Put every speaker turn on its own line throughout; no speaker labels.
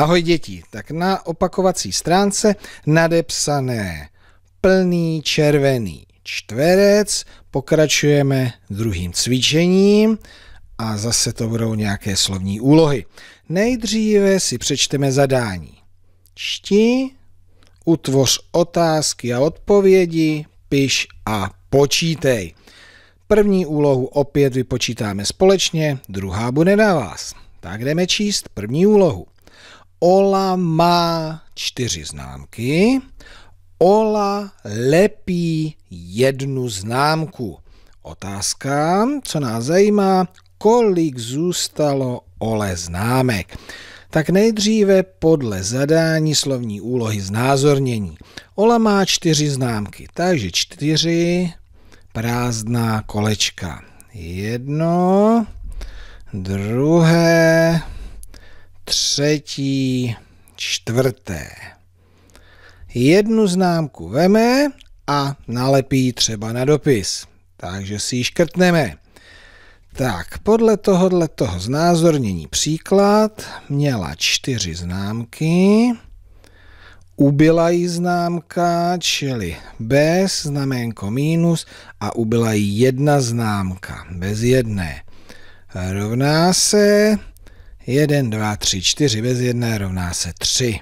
Ahoj děti, tak na opakovací stránce nadepsané plný červený čtverec, pokračujeme druhým cvičením a zase to budou nějaké slovní úlohy. Nejdříve si přečteme zadání. Čti, utvoř otázky a odpovědi, piš a počítej. První úlohu opět vypočítáme společně, druhá bude na vás. Tak jdeme číst první úlohu. Ola má čtyři známky. Ola lepí jednu známku. Otázka, co nás zajímá, kolik zůstalo Ole známek. Tak nejdříve podle zadání slovní úlohy znázornění. Ola má čtyři známky, takže čtyři prázdná kolečka. Jedno, druhé, třetí, čtvrté. Jednu známku veme a nalepí třeba na dopis. Takže si ji škrtneme. Tak, podle tohohle toho znázornění příklad měla čtyři známky. Ubyla jí známka, čili bez znaménko minus a ubyla jí jedna známka, bez jedné. Rovná se 1, 2, 3, 4 bez 1 rovná se 3.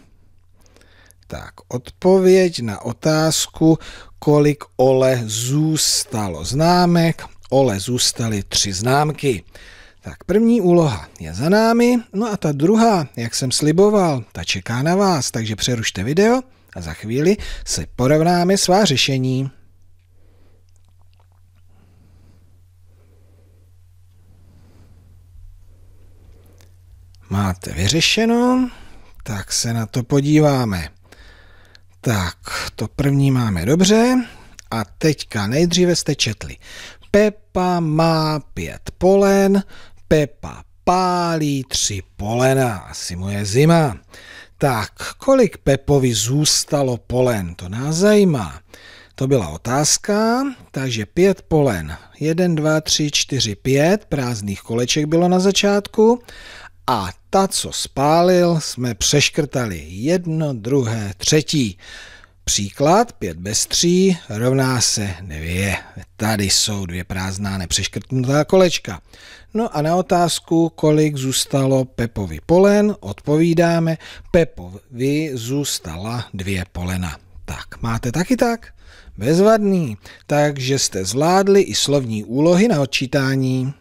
Tak, odpověď na otázku, kolik ole zůstalo známek. Ole zůstaly tři známky. Tak první úloha je za námi, no a ta druhá, jak jsem sliboval, ta čeká na vás, takže přerušte video a za chvíli se porovnáme svá řešení. máte vyřešeno, tak se na to podíváme. Tak, to první máme dobře. A teďka nejdříve jste četli. Pepa má pět polen, Pepa pálí tři polena, asi mu je zima. Tak, kolik Pepovi zůstalo polen, to nás zajímá. To byla otázka, takže pět polen. Jeden, dva, tři, čtyři, pět. prázdných koleček bylo na začátku a ta, co spálil, jsme přeškrtali jedno, druhé, třetí. Příklad 5 bez 3 rovná se 2. Tady jsou dvě prázdná nepřeškrtnutá kolečka. No a na otázku, kolik zůstalo Pepovi polen, odpovídáme, Pepovi zůstala dvě polena. Tak, máte taky tak? Bezvadný. Takže jste zvládli i slovní úlohy na odčítání.